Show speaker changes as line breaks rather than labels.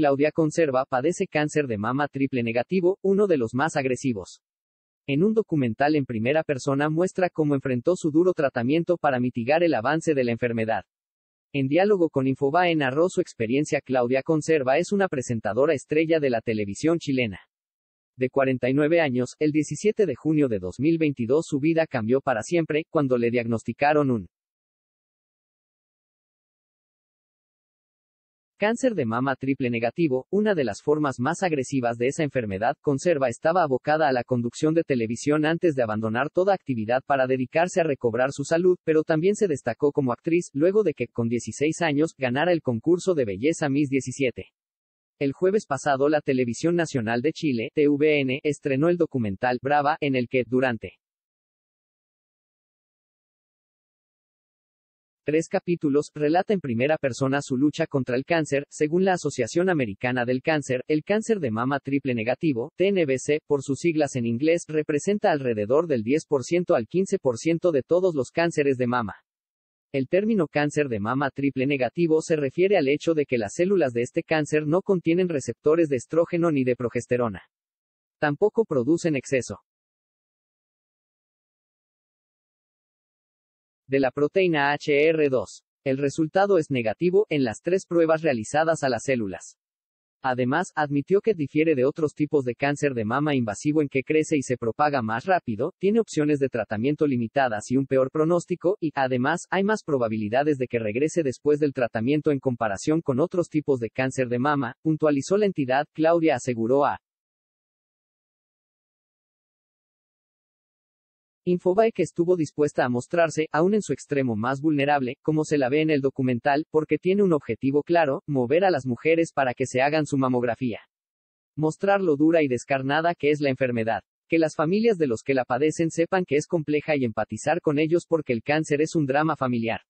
Claudia Conserva padece cáncer de mama triple negativo, uno de los más agresivos. En un documental en primera persona muestra cómo enfrentó su duro tratamiento para mitigar el avance de la enfermedad. En diálogo con Infobae narró su experiencia Claudia Conserva es una presentadora estrella de la televisión chilena. De 49 años, el 17
de junio de 2022 su vida cambió para siempre, cuando le diagnosticaron un Cáncer de mama triple negativo, una de las formas más agresivas de esa enfermedad, conserva estaba abocada a la conducción
de televisión antes de abandonar toda actividad para dedicarse a recobrar su salud, pero también se destacó como actriz, luego de que, con 16 años, ganara el concurso de belleza Miss 17.
El jueves pasado la Televisión Nacional de Chile, TVN, estrenó el documental Brava, en el que, durante tres capítulos, relata en primera persona su lucha contra el cáncer, según la Asociación
Americana del Cáncer, el cáncer de mama triple negativo, TNBC, por sus siglas en inglés, representa alrededor del 10% al 15% de todos los cánceres de mama. El término cáncer de mama triple negativo se refiere al hecho de que las células de este cáncer no
contienen receptores de estrógeno ni de progesterona. Tampoco producen exceso de la proteína HR2. El resultado es negativo en las tres pruebas realizadas a las células.
Además, admitió que difiere de otros tipos de cáncer de mama invasivo en que crece y se propaga más rápido, tiene opciones de tratamiento limitadas y un peor pronóstico, y, además, hay más probabilidades de que regrese después del tratamiento en comparación con otros tipos de cáncer de mama,
puntualizó la entidad, Claudia aseguró a Infobae que estuvo dispuesta a mostrarse, aún en su extremo más
vulnerable, como se la ve en el documental, porque tiene un objetivo claro, mover a las mujeres para que se hagan su mamografía. Mostrar lo dura y descarnada que es la enfermedad. Que las familias
de los que la padecen sepan que es compleja y empatizar con ellos porque el cáncer es un drama familiar.